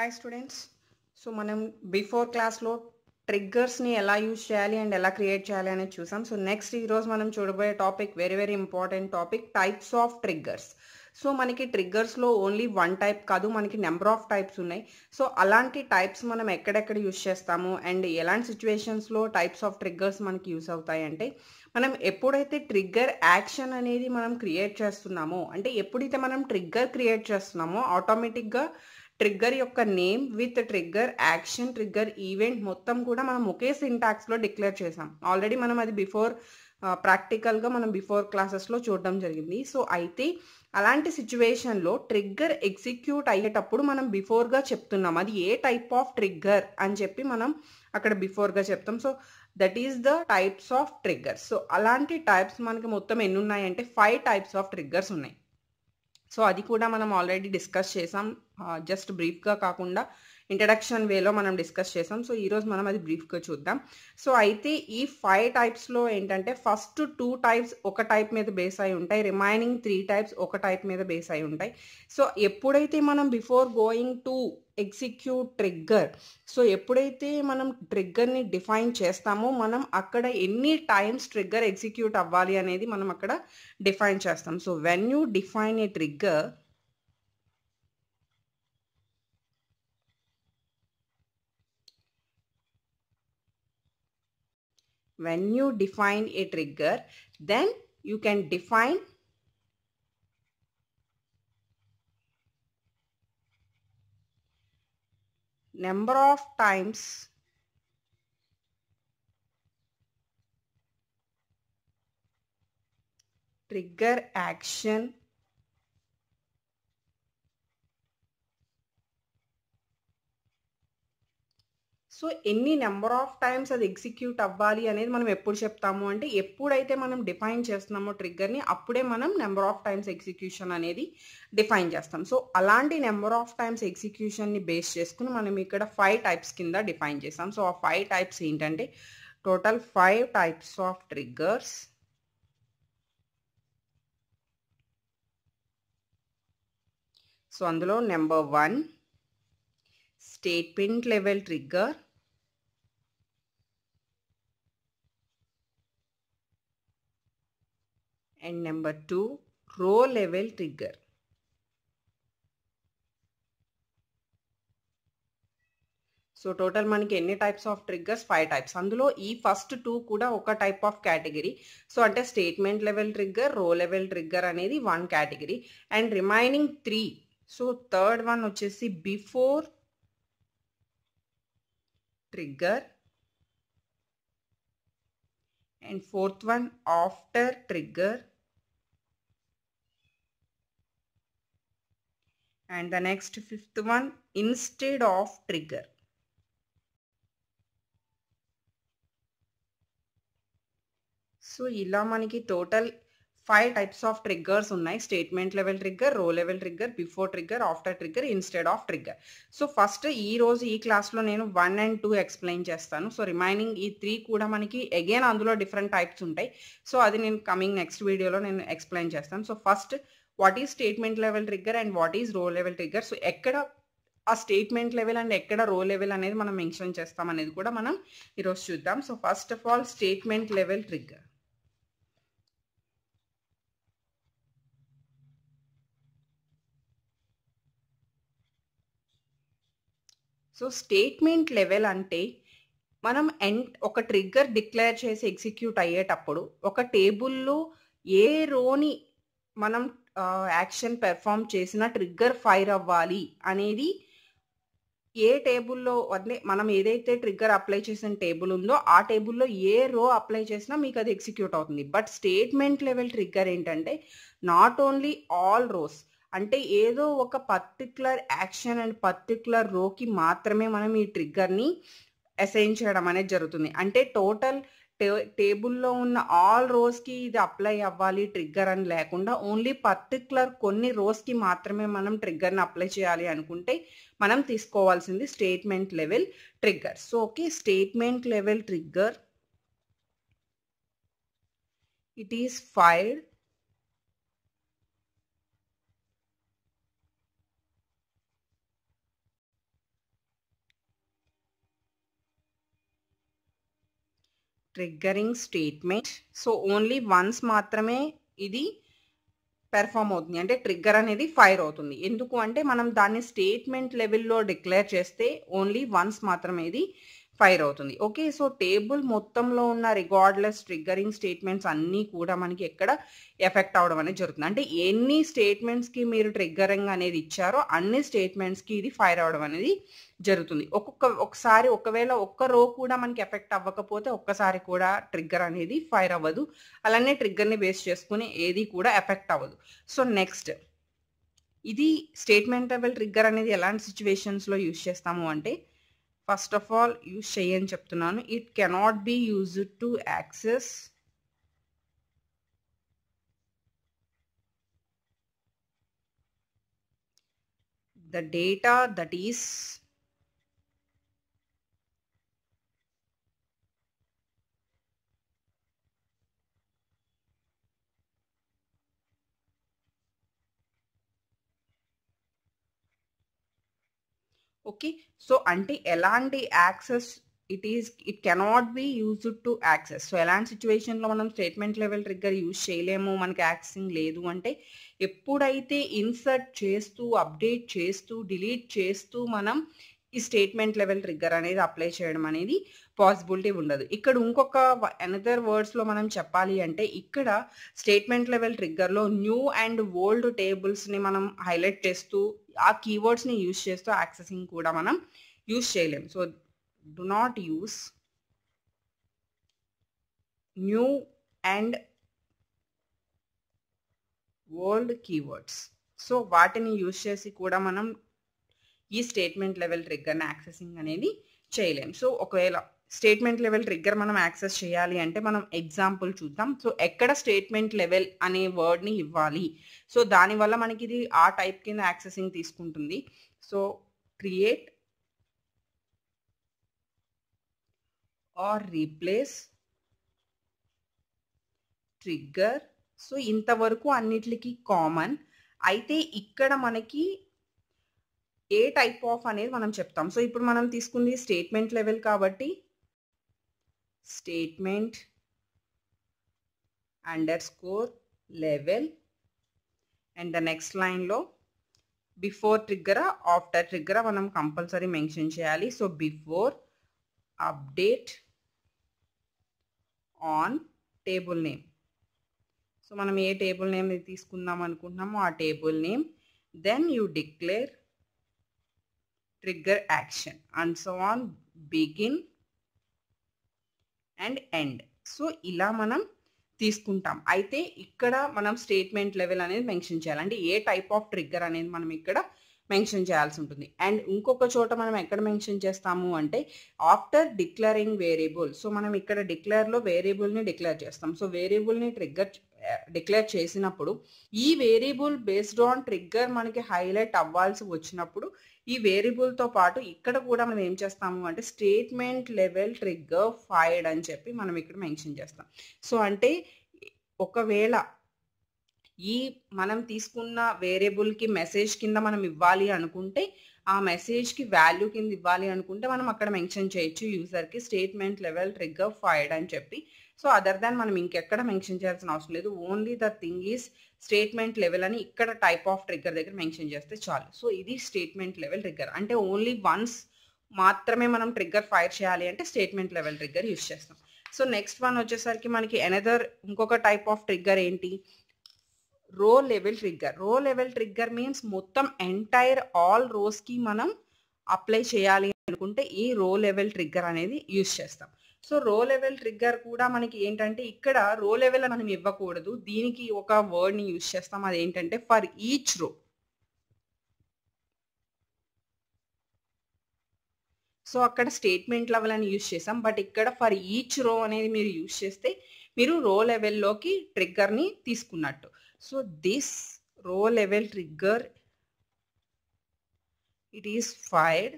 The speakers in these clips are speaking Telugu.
హాయ్ స్టూడెంట్స్ సో మనం బిఫోర్ క్లాస్లో ట్రిగ్గర్స్ని ఎలా యూజ్ చేయాలి అండ్ ఎలా క్రియేట్ చేయాలి అనేది చూసాం సో నెక్స్ట్ ఈరోజు మనం చూడబోయే topic very very important topic types of triggers so మనకి ట్రిగ్గర్స్లో ఓన్లీ వన్ టైప్ కాదు మనకి నెంబర్ ఆఫ్ టైప్స్ ఉన్నాయి సో అలాంటి టైప్స్ మనం ఎక్కడెక్కడ యూజ్ చేస్తాము అండ్ ఎలాంటి సిచ్యువేషన్స్లో టైప్స్ ఆఫ్ ట్రిగ్గర్స్ మనకి యూస్ అవుతాయి అంటే మనం ఎప్పుడైతే ట్రిగ్గర్ యాక్షన్ అనేది మనం క్రియేట్ చేస్తున్నామో అంటే ఎప్పుడైతే మనం ట్రిగ్గర్ క్రియేట్ చేస్తున్నామో ఆటోమేటిక్గా ట్రిగ్గర్ యొక్క name with trigger action trigger event మొత్తం కూడా మనం ఒకే సింటాక్స్లో డిక్లేర్ చేసాం ఆల్రెడీ మనం అది బిఫోర్ ప్రాక్టికల్గా మనం బిఫోర్ క్లాసెస్లో చూడడం జరిగింది సో అయితే అలాంటి సిచ్యువేషన్లో ట్రిగ్గర్ ఎగ్జిక్యూట్ అయ్యేటప్పుడు మనం బిఫోర్గా చెప్తున్నాం అది ఏ టైప్ ఆఫ్ ట్రిగ్గర్ అని చెప్పి మనం అక్కడ బిఫోర్గా చెప్తాం so that is the types of triggers so అలాంటి టైప్స్ మనకి మొత్తం ఎన్ని ఉన్నాయంటే ఫైవ్ టైప్స్ ఆఫ్ ట్రిగ్గర్స్ ఉన్నాయి సో అది కూడా మనం ఆల్రెడీ డిస్కస్ చేసాం జస్ట్ బ్రీఫ్గా కాకుండా ఇంట్రడక్షన్ వేలో మనం డిస్కస్ చేసాం సో ఈరోజు మనం అది బ్రీఫ్గా చూద్దాం సో అయితే ఈ ఫైవ్ టైప్స్లో ఏంటంటే ఫస్ట్ టూ టైప్స్ ఒక టైప్ మీద బేస్ అయి ఉంటాయి రిమైనింగ్ త్రీ టైప్స్ ఒక టైప్ మీద బేస్ అయి ఉంటాయి సో ఎప్పుడైతే మనం before going to execute trigger so ఎప్పుడైతే మనం ట్రిగ్గర్ని డిఫైన్ చేస్తామో మనం అక్కడ ఎన్ని టైమ్స్ ట్రిగ్గర్ ఎగ్జిక్యూట్ అవ్వాలి అనేది మనం అక్కడ డిఫైన్ చేస్తాం so when you define a trigger when you define a trigger then you can define number of times trigger action so ఎన్ని నెంబర్ ఆఫ్ టైమ్స్ అది ఎగ్జిక్యూట్ అవ్వాలి అనేది మనం ఎప్పుడు చెప్తాము అంటే ఎప్పుడైతే మనం డిఫైన్ చేస్తున్నామో ట్రిగ్గర్ని అప్పుడే మనం నెంబర్ ఆఫ్ టైమ్స్ ఎగ్జిక్యూషన్ అనేది డిఫైన్ చేస్తాం సో అలాంటి నెంబర్ ఆఫ్ టైమ్స్ ఎగ్జిక్యూషన్ని బేస్ చేసుకుని మనం ఇక్కడ ఫైవ్ టైప్స్ కింద డిఫైన్ చేస్తాం సో ఆ ఫైవ్ టైప్స్ ఏంటంటే total five types of triggers so అందులో number one statement level trigger and number 2 row level trigger. So total మనకి ఎన్ని types of triggers five types అందులో ఈ ఫస్ట్ టూ కూడా ఒక టైప్ ఆఫ్ కేటగిరీ సో అంటే statement level trigger row level trigger అనేది one category and remaining three so third one వచ్చేసి before trigger and fourth one after trigger and the next fifth one instead of trigger. So ఇలా మనకి total five types of triggers ఉన్నాయి statement level trigger row level trigger before trigger after trigger instead of trigger so first ఈ రోజు ఈ క్లాస్లో నేను వన్ అండ్ టూ ఎక్స్ప్లెయిన్ చేస్తాను సో రిమైనింగ్ ఈ త్రీ కూడా మనకి అగైన్ అందులో డిఫరెంట్ టైప్స్ ఉంటాయి సో అది నేను కమింగ్ నెక్స్ట్ వీడియోలో నేను ఎక్స్ప్లెయిన్ చేస్తాను so first what is statement level trigger and what is row level trigger so ఎక్కడ ఆ స్టేట్మెంట్ లెవెల్ అండ్ ఎక్కడ రో లెవెల్ అనేది మనం మెన్షన్ చేస్తాం అనేది కూడా మనం ఈరోజు చూద్దాం so first of all statement level trigger so statement level అంటే మనం ఎన్ ఒక ట్రిగ్గర్ డిక్లేర్ చేసి ఎగ్జిక్యూట్ అయ్యేటప్పుడు ఒక టేబుల్లో ఏ రోని మనం యాక్షన్ పెర్ఫామ్ చేసిన ట్రిగ్గర్ ఫైర్ అవ్వాలి అనేది ఏ టేబుల్లో అంటే మనం ఏదైతే ట్రిగ్గర్ అప్లై చేసిన టేబుల్ ఉందో ఆ టేబుల్లో ఏ రో అప్లై చేసినా మీకు అది ఎగ్జిక్యూట్ అవుతుంది బట్ స్టేట్మెంట్ లెవెల్ ట్రిగ్గర్ ఏంటంటే నాట్ ఓన్లీ ఆల్ రోస్ అంటే ఏదో ఒక పర్టికులర్ యాక్షన్ అండ్ పర్టికులర్ రోకి మాత్రమే మనం ఈ ట్రిగ్గర్ని అసైన్ చేయడం అనేది జరుగుతుంది అంటే టోటల్ టేబుల్లో ఉన్న ఆల్ రోజ్కి ఇది అప్లై అవ్వాలి ట్రిగ్గర్ అని లేకుండా ఓన్లీ పర్టికులర్ కొన్ని రోజ్కి మాత్రమే మనం ట్రిగ్గర్ని అప్లై చేయాలి అనుకుంటే మనం తీసుకోవాల్సింది statement level trigger so okay statement level trigger it is fired triggering statement so only once మాత్రమే ఇది పెర్ఫామ్ అవుతుంది అంటే ట్రిగ్గర్ అనేది ఫైర్ అవుతుంది ఎందుకు అంటే మనం దాన్ని స్టేట్మెంట్ లెవెల్లో డిక్లేర్ చేస్తే ఓన్లీ వన్స్ మాత్రమే ఇది ఫైర్ అవుతుంది ఓకే సో టేబుల్ మొత్తంలో ఉన్న రిగార్డ్లెస్ ట్రిగ్గరింగ్ స్టేట్మెంట్స్ అన్నీ కూడా మనకి ఎక్కడ ఎఫెక్ట్ అవడం అనేది జరుగుతుంది అంటే ఎన్ని స్టేట్మెంట్స్కి మీరు ట్రిగ్గరింగ్ అనేది ఇచ్చారో అన్ని స్టేట్మెంట్స్కి ఇది ఫైర్ అవడం అనేది జరుగుతుంది ఒక్కొక్క ఒకసారి ఒకవేళ ఒక్క రో కూడా మనకి ఎఫెక్ట్ అవ్వకపోతే ఒక్కసారి కూడా ట్రిగ్గర్ అనేది ఫైర్ అవ్వదు అలానే ట్రిగ్గర్ని బేస్ చేసుకుని ఏది కూడా ఎఫెక్ట్ అవ్వదు సో నెక్స్ట్ ఇది స్టేట్మెంటబుల్ ట్రిగ్గర్ అనేది ఎలాంటి సిచ్యువేషన్స్లో యూజ్ చేస్తాము అంటే ఫస్ట్ ఆఫ్ ఆల్ యూజ్ చేయని చెప్తున్నాను it cannot be use to access the data that is okay so అంటే ఎలాంటి access it is it cannot be used to access so ఎలాంటి సిచ్యువేషన్లో మనం స్టేట్మెంట్ లెవెల్ ట్రిగ్గర్ యూజ్ చేయలేము మనకి యాక్సింగ్ లేదు అంటే ఎప్పుడైతే ఇన్సర్ట్ చేస్తూ అప్డేట్ చేస్తూ డిలీట్ చేస్తూ మనం ఈ స్టేట్మెంట్ లెవెల్ ట్రిగ్గర్ అనేది అప్లై చేయడం అనేది పాసిబిలిటీ ఉండదు ఇక్కడ ఇంకొక అనదర్ వర్డ్స్లో మనం చెప్పాలి అంటే ఇక్కడ స్టేట్మెంట్ లెవెల్ ట్రిగ్గర్లో న్యూ అండ్ ఓల్డ్ టేబుల్స్ని మనం హైలైట్ చేస్తూ ఆ కీవర్డ్స్ని యూజ్ చేస్తూ యాక్సెసింగ్ కూడా మనం యూజ్ చేయలేం so do not use new and old keywords so వాటిని యూజ్ చేసి కూడా మనం ఈ స్టేట్మెంట్ లెవెల్ ట్రిగ్గర్ని యాక్సెసింగ్ అనేది చేయలేం సో ఒకవేళ స్టేట్మెంట్ లెవెల్ ట్రిగ్గర్ మనం యాక్సెస్ చేయాలి అంటే మనం ఎగ్జాంపుల్ చూద్దాం సో ఎక్కడ స్టేట్మెంట్ లెవెల్ అనే వర్డ్ని ఇవ్వాలి సో దానివల్ల మనకి ఇది ఆ టైప్ కింద యాక్సెసింగ్ తీసుకుంటుంది so create or replace trigger so ఇంతవరకు అన్నిటికీ కామన్ అయితే ఇక్కడ మనకి ఏ టైప్ ఆఫ్ అనేది మనం చెప్తాం సో ఇప్పుడు మనం తీసుకుంది స్టేట్మెంట్ లెవెల్ కాబట్టి statement underscore level and the next లైన్లో బిఫోర్ ట్రిగ్గరా ఆఫ్టర్ ట్రిగ్గరా మనం కంపల్సరీ మెన్షన్ చేయాలి so before update on table name so మనం ఏ టేబుల్ నేమ్ తీసుకుందాం అనుకుంటున్నామో ఆ table name then you declare trigger action and so on begin and end so ఇలా మనం తీసుకుంటాం అయితే ఇక్కడ మనం స్టేట్మెంట్ లెవెల్ అనేది మెన్షన్ చేయాలి అంటే ఏ టైప్ ఆఫ్ ట్రిగ్గర్ అనేది మనం ఇక్కడ మెన్షన్ చేయాల్సి ఉంటుంది అండ్ ఇంకొక చోట మనం ఎక్కడ మెన్షన్ చేస్తాము అంటే ఆఫ్టర్ డిక్లరింగ్ వేరియబుల్ సో మనం ఇక్కడ డిక్లేర్లో వేరియబుల్ని డిక్లేర్ చేస్తాం సో వేరియబుల్ని ట్రిగ్గర్ డిక్లేర్ చేసినప్పుడు ఈ వేరియబుల్ బేస్డ్ ఆన్ ట్రిగ్గర్ మనకి హైలైట్ అవ్వాల్సి వచ్చినప్పుడు ఈ వేరియబుల్తో పాటు ఇక్కడ కూడా మనం ఏం చేస్తాము అంటే స్టేట్మెంట్ లెవెల్ ట్రిగ్గర్ ఫైర్డ్ అని చెప్పి మనం ఇక్కడ మెన్షన్ చేస్తాం సో అంటే ఒకవేళ ఈ మనం తీసుకున్న వేరియబుల్కి మెసేజ్ కింద మనం ఇవ్వాలి అనుకుంటే ఆ మెసేజ్కి వాల్యూ కింద ఇవ్వాలి అనుకుంటే మనం అక్కడ మెన్షన్ చేయొచ్చు యూజర్కి స్టేట్మెంట్ లెవెల్ ట్రిగ్గర్ ఫైర్డ్ అని చెప్పి సో అదర్ దాన్ మనం ఇంకెక్కడ మెన్షన్ చేయాల్సిన అవసరం లేదు only the thing is statement level అని ఇక్కడ టైప్ ఆఫ్ ట్రిగ్గర్ దగ్గర మెన్షన్ చేస్తే చాలు సో ఇది స్టేట్మెంట్ లెవెల్ ట్రిగ్గర్ అంటే ఓన్లీ వన్స్ మాత్రమే మనం ట్రిగ్గర్ ఫైర్ చేయాలి అంటే స్టేట్మెంట్ లెవెల్ ట్రిగ్గర్ యూజ్ చేస్తాం సో నెక్స్ట్ వన్ వచ్చేసరికి మనకి ఎనదర్ ఇంకొక టైప్ ఆఫ్ ట్రిగ్గర్ ఏంటి row level trigger row level trigger means మొత్తం ఎంటైర్ ఆల్ రోస్కి మనం అప్లై చేయాలి అనుకుంటే ఈ రో లెవెల్ ట్రిగ్గర్ అనేది యూజ్ చేస్తాం సో రో లెవెల్ ట్రిగ్గర్ కూడా మనకి ఏంటంటే ఇక్కడ రో లెవెల్ మనం ఇవ్వకూడదు దీనికి ఒక వర్డ్ని యూజ్ చేస్తాం అది ఏంటంటే ఫర్ ఈచ్ రో సో అక్కడ స్టేట్మెంట్ లెవెల్ అని యూజ్ చేసాం బట్ ఇక్కడ ఫర్ ఈచ్ రో అనేది మీరు యూజ్ చేస్తే మీరు రో లెవెల్లోకి ట్రిగ్గర్ని తీసుకున్నట్టు so this row level trigger it is fired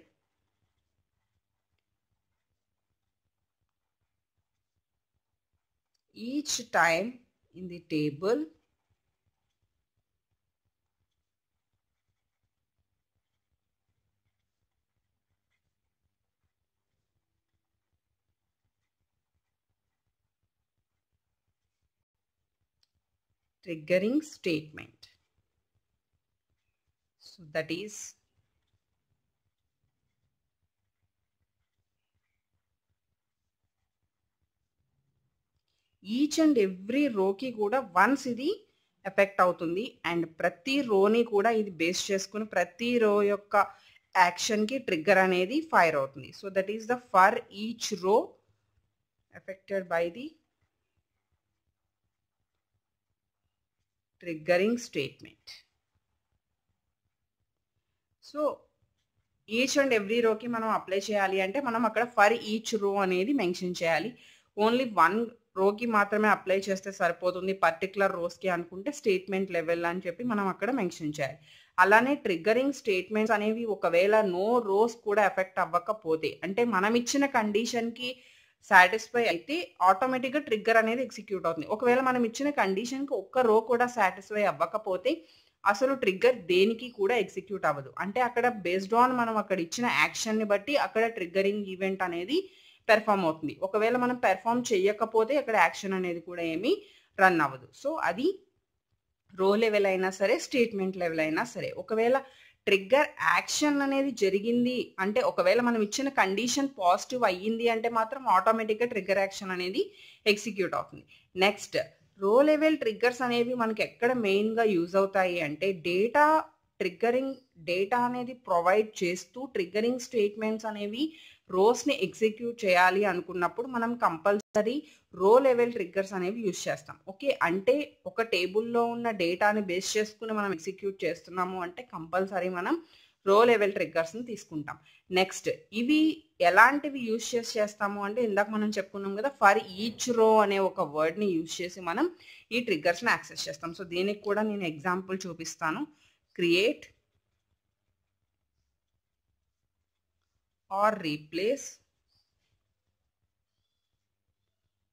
each time in the table triggering statement. So that is each and every రోకి కూడా వన్స్ ఇది ఎఫెక్ట్ అవుతుంది అండ్ ప్రతి రోని కూడా ఇది బేస్ చేసుకుని ప్రతి రో యొక్క యాక్షన్కి ట్రిగ్గర్ అనేది ఫైర్ అవుతుంది so that is the for each row affected by the triggering statement so each and every రోకి మనం అప్లై చేయాలి అంటే మనం అక్కడ ఫర్ ఈచ్ రో అనేది మెన్షన్ చేయాలి ఓన్లీ వన్ రోకి మాత్రమే అప్లై చేస్తే సరిపోతుంది పర్టికులర్ రోస్కి అనుకుంటే స్టేట్మెంట్ లెవెల్ అని చెప్పి మనం అక్కడ మెన్షన్ చేయాలి అలానే ట్రిగ్గరింగ్ స్టేట్మెంట్స్ అనేవి ఒకవేళ నో రోస్ కూడా ఎఫెక్ట్ అవ్వకపోతే అంటే మనం ఇచ్చిన కండిషన్కి సాటిస్ఫై అయితే ఆటోమేటిక్గా ట్రిగ్గర్ అనేది ఎగ్జిక్యూట్ అవుతుంది ఒకవేళ మనం ఇచ్చిన కండిషన్కి ఒక్క రో కూడా సాటిస్ఫై అవ్వకపోతే అసలు ట్రిగ్గర్ దేనికి కూడా ఎగ్జిక్యూట్ అవ్వదు అంటే అక్కడ బేస్డ్ ఆన్ మనం అక్కడ ఇచ్చిన యాక్షన్ని బట్టి అక్కడ ట్రిగ్గరింగ్ ఈవెంట్ అనేది పెర్ఫామ్ అవుతుంది ఒకవేళ మనం పెర్ఫామ్ చేయకపోతే అక్కడ యాక్షన్ అనేది కూడా ఏమీ రన్ అవ్వదు సో అది రో లెవెల్ అయినా సరే స్టేట్మెంట్ లెవెల్ అయినా సరే ఒకవేళ ట్రిగ్గర్ యాక్షన్ అనేది జరిగింది అంటే ఒకవేళ మనం ఇచ్చిన కండిషన్ పాజిటివ్ అయ్యింది అంటే మాత్రం ఆటోమేటిక్గా ట్రిగ్గర్ యాక్షన్ అనేది ఎగ్జిక్యూట్ అవుతుంది నెక్స్ట్ రో లెవెల్ ట్రిగ్గర్స్ అనేవి మనకి ఎక్కడ మెయిన్గా యూజ్ అవుతాయి అంటే డేటా ట్రిగ్గరింగ్ డేటా అనేది ప్రొవైడ్ చేస్తూ ట్రిగ్గరింగ్ స్టేట్మెంట్స్ అనేవి రోస్ని ఎగ్జిక్యూట్ చేయాలి అనుకున్నప్పుడు మనం కంపల్సరీ రో లెవెల్ ట్రిగ్గర్స్ అనేవి యూస్ చేస్తాం ఓకే అంటే ఒక టేబుల్లో ఉన్న డేటాని బేస్ చేసుకుని మనం ఎగ్జిక్యూట్ చేస్తున్నాము అంటే కంపల్సరీ మనం రో లెవెల్ ట్రిగ్గర్స్ని తీసుకుంటాం నెక్స్ట్ ఇవి ఎలాంటివి యూజ్ చేసి చేస్తాము అంటే ఇందాక మనం చెప్పుకున్నాం కదా ఫర్ ఈచ్ రో అనే ఒక వర్డ్ని యూజ్ చేసి మనం ఈ ట్రిగ్గర్స్ని యాక్సెస్ చేస్తాం సో దీనికి కూడా నేను ఎగ్జాంపుల్ చూపిస్తాను create or replace,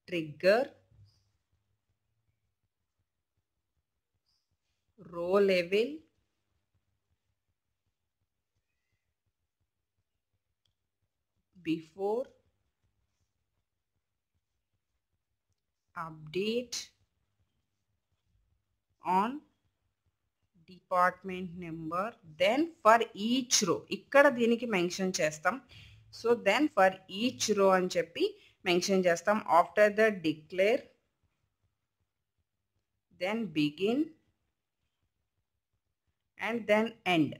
trigger, row level, before, update, on department number then for each row ఇక్కడ దీనికి మెన్షన్ చేస్తాం సో దెన్ ఫర్ ఈచ్ రో అని చెప్పి మెన్షన్ చేస్తాం after the declare then begin and then end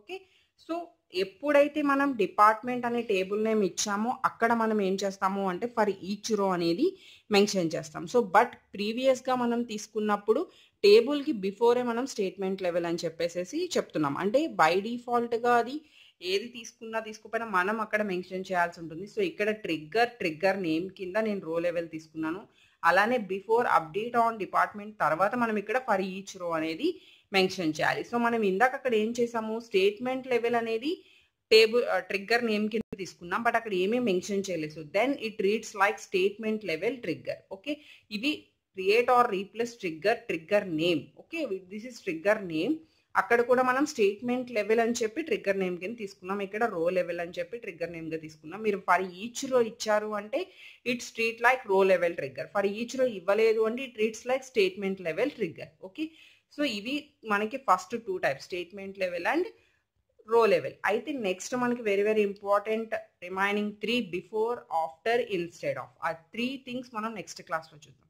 okay so ఎప్పుడైతే మనం డిపార్ట్మెంట్ అనే టేబుల్ నేమ్ ఇచ్చామో అక్కడ మనం ఏం చేస్తాము అంటే ఫర్ ఈచ్ రో అనేది మెన్షన్ చేస్తాం సో బట్ ప్రీవియస్గా మనం తీసుకున్నప్పుడు టేబుల్కి బిఫోరే మనం స్టేట్మెంట్ లెవెల్ అని చెప్పేసి చెప్తున్నాం అంటే బై డిఫాల్ట్గా అది ఏది తీసుకున్నా తీసుకోపోయినా మనం అక్కడ మెన్షన్ చేయాల్సి ఉంటుంది సో ఇక్కడ ట్రిగ్గర్ ట్రిగ్గర్ నేమ్ కింద నేను రో లెవెల్ తీసుకున్నాను అలానే బిఫోర్ అప్డేట్ ఆన్ డిపార్ట్మెంట్ తర్వాత మనం ఇక్కడ ఫర్ ఈచ్ రో అనేది మెన్షన్ చేయాలి సో మనం ఇందాక అక్కడ ఏం చేసాము స్టేట్మెంట్ లెవెల్ అనేది టేబుల్ ట్రిగ్గర్ నేమ్ కింద తీసుకున్నాం బట్ అక్కడ ఏమీ మెన్షన్ చేయలేదు then it reads like statement level trigger okay ఇవి create or replace trigger trigger name okay this is trigger name అక్కడ కూడా మనం స్టేట్మెంట్ లెవెల్ అని చెప్పి ట్రిగ్గర్ నేమ్ కింద తీసుకున్నాం ఇక్కడ రో లెవెల్ అని చెప్పి ట్రిగ్గర్ గా తీసుకున్నాం మీరు ఫర్ ఈచ్ రో ఇచ్చారు అంటే it street like row level trigger for each row ఇవ్వలేదు అంటే it reads like statement level trigger okay so ఇవి మనకి first two type statement level and row level అయితే నెక్స్ట్ మనకి very very important remaining three before after instead of ఆ త్రీ థింగ్స్ మనం నెక్స్ట్ క్లాస్లో చూద్దాం